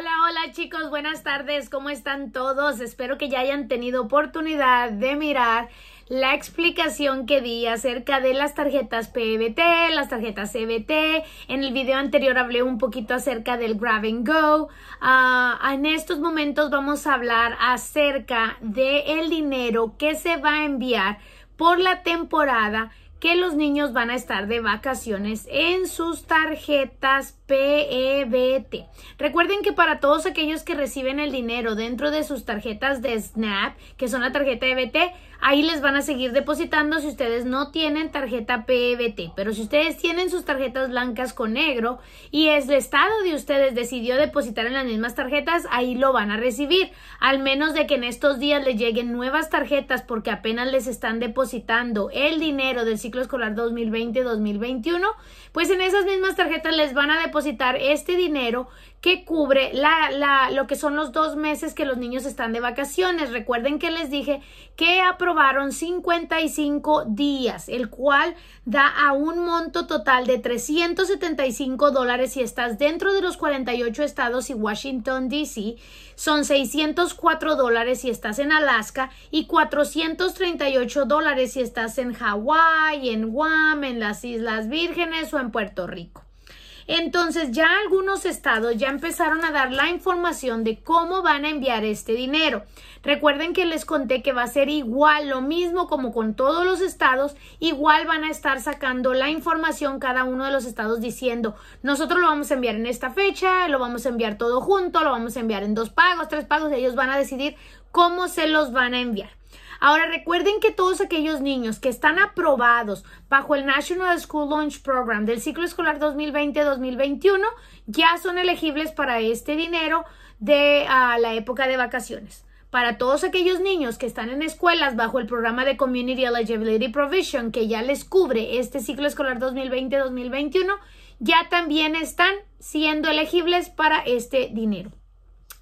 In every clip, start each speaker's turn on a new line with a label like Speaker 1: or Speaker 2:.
Speaker 1: Hola, hola chicos, buenas tardes, ¿cómo están todos? Espero que ya hayan tenido oportunidad de mirar la explicación que di acerca de las tarjetas PBT, las tarjetas CBT. En el video anterior hablé un poquito acerca del Grab and Go. Ah, en estos momentos vamos a hablar acerca del dinero que se va a enviar por la temporada que los niños van a estar de vacaciones en sus tarjetas PEBT. Recuerden que para todos aquellos que reciben el dinero dentro de sus tarjetas de SNAP, que son la tarjeta EBT, Ahí les van a seguir depositando si ustedes no tienen tarjeta PBT. E Pero si ustedes tienen sus tarjetas blancas con negro y es el estado de ustedes decidió depositar en las mismas tarjetas, ahí lo van a recibir. Al menos de que en estos días les lleguen nuevas tarjetas porque apenas les están depositando el dinero del ciclo escolar 2020-2021, pues en esas mismas tarjetas les van a depositar este dinero que cubre lo que son los dos meses que los niños están de vacaciones. Recuerden que les dije que apro aprobaron 55 días, el cual da a un monto total de 375 dólares si estás dentro de los 48 estados y Washington, D.C. Son 604 dólares si estás en Alaska y 438 dólares si estás en Hawái, en Guam, en las Islas Vírgenes o en Puerto Rico. Entonces ya algunos estados ya empezaron a dar la información de cómo van a enviar este dinero. Recuerden que les conté que va a ser igual, lo mismo como con todos los estados, igual van a estar sacando la información cada uno de los estados diciendo, nosotros lo vamos a enviar en esta fecha, lo vamos a enviar todo junto, lo vamos a enviar en dos pagos, tres pagos, ellos van a decidir cómo se los van a enviar. Ahora recuerden que todos aquellos niños que están aprobados bajo el National School Lunch Program del ciclo escolar 2020-2021 ya son elegibles para este dinero de ah, la época de vacaciones. Para todos aquellos niños que están en escuelas bajo el programa de Community Eligibility Provision que ya les cubre este ciclo escolar 2020-2021, ya también están siendo elegibles para este dinero.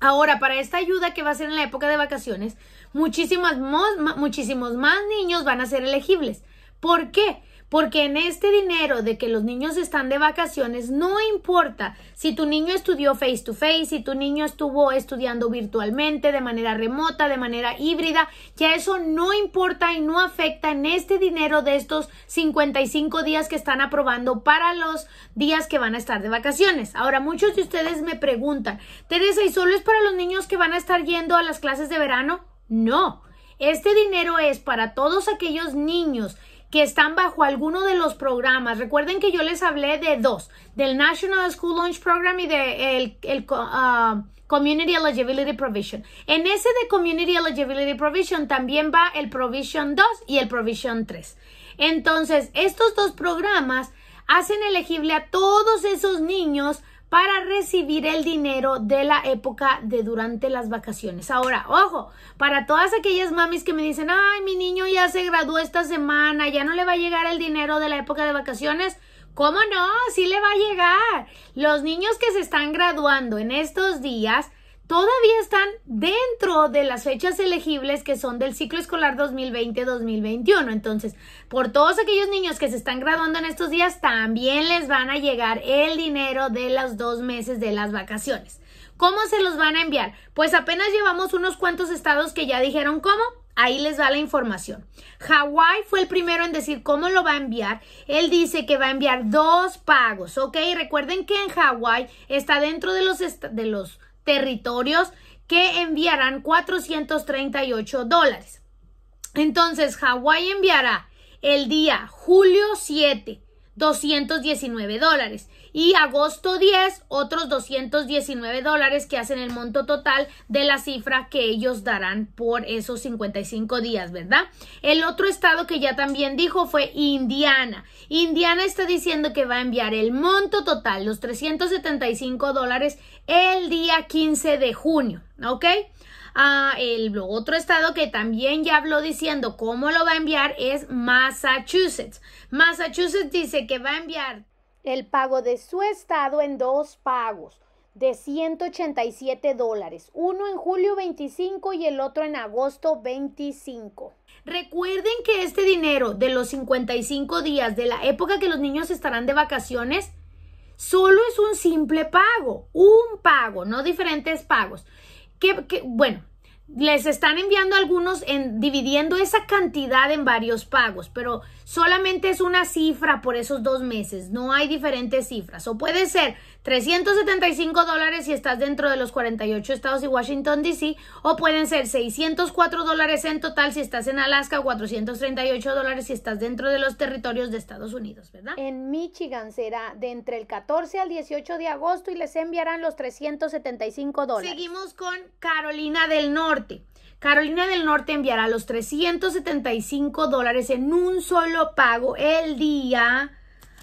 Speaker 1: Ahora, para esta ayuda que va a ser en la época de vacaciones, muchísimas muchísimos más niños van a ser elegibles. ¿Por qué? Porque en este dinero de que los niños están de vacaciones, no importa si tu niño estudió face to face, si tu niño estuvo estudiando virtualmente, de manera remota, de manera híbrida, ya eso no importa y no afecta en este dinero de estos 55 días que están aprobando para los días que van a estar de vacaciones. Ahora, muchos de ustedes me preguntan, Teresa, ¿y solo es para los niños que van a estar yendo a las clases de verano? No, este dinero es para todos aquellos niños que están bajo alguno de los programas. Recuerden que yo les hablé de dos, del National School Launch Program y del de el, ah, Community Eligibility Provision. En ese de Community Eligibility Provision también va el Provision 2 y el Provision 3. Entonces, estos dos programas hacen elegible a todos esos niños para recibir el dinero de la época de durante las vacaciones. Ahora, ojo, para todas aquellas mamis que me dicen, ay, mi niño ya se graduó esta semana, ya no le va a llegar el dinero de la época de vacaciones. ¿Cómo no? Sí le va a llegar. Los niños que se están graduando en estos días todavía están dentro de las fechas elegibles que son del ciclo escolar 2020-2021. Entonces, por todos aquellos niños que se están graduando en estos días, también les van a llegar el dinero de los dos meses de las vacaciones. ¿Cómo se los van a enviar? Pues apenas llevamos unos cuantos estados que ya dijeron cómo. Ahí les va la información. Hawái fue el primero en decir cómo lo va a enviar. Él dice que va a enviar dos pagos, ¿ok? Recuerden que en Hawái está dentro de los, de los territorios que enviarán 438 dólares. Entonces, Hawái enviará el día julio 7 219 dólares. Y agosto 10, otros 219 dólares que hacen el monto total de la cifra que ellos darán por esos 55 días, ¿verdad? El otro estado que ya también dijo fue Indiana. Indiana está diciendo que va a enviar el monto total, los 375 dólares, el día 15 de junio, ¿ok? el Otro estado que también ya habló diciendo cómo lo va a enviar es Massachusetts. Massachusetts dice que va a enviar el pago de su estado en dos pagos de 187 dólares, uno en julio 25 y el otro en agosto 25. Recuerden que este dinero de los 55 días de la época que los niños estarán de vacaciones, solo es un simple pago, un pago, no diferentes pagos que, bueno, les están enviando algunos en, dividiendo esa cantidad en varios pagos, pero solamente es una cifra por esos dos meses, no hay diferentes cifras. O puede ser 375 dólares si estás dentro de los 48 estados y Washington, D.C. O pueden ser 604 dólares en total si estás en Alaska o 438 dólares si estás dentro de los territorios de Estados Unidos, ¿verdad? En Michigan será de entre el 14 al 18 de agosto y les enviarán los 375 dólares. Seguimos con Carolina del Norte. Carolina del Norte enviará los 375 dólares en un solo pago el día.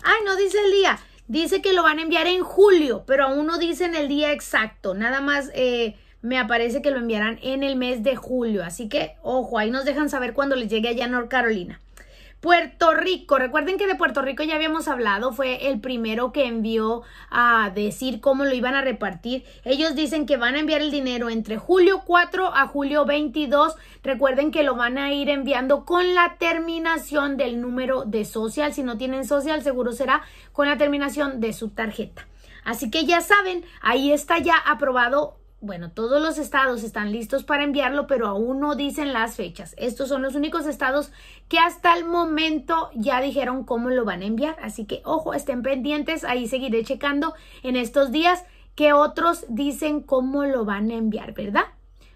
Speaker 1: Ay, no dice el día. Dice que lo van a enviar en julio, pero aún no dicen el día exacto. Nada más eh, me aparece que lo enviarán en el mes de julio. Así que, ojo, ahí nos dejan saber cuando les llegue allá a North Carolina. Puerto Rico, recuerden que de Puerto Rico ya habíamos hablado, fue el primero que envió a decir cómo lo iban a repartir. Ellos dicen que van a enviar el dinero entre julio 4 a julio 22. Recuerden que lo van a ir enviando con la terminación del número de social. Si no tienen social, seguro será con la terminación de su tarjeta. Así que ya saben, ahí está ya aprobado bueno, todos los estados están listos para enviarlo, pero aún no dicen las fechas. Estos son los únicos estados que hasta el momento ya dijeron cómo lo van a enviar. Así que, ojo, estén pendientes. Ahí seguiré checando en estos días que otros dicen cómo lo van a enviar, ¿verdad?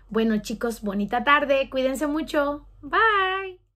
Speaker 1: Bueno, chicos, bonita tarde. Cuídense mucho. Bye.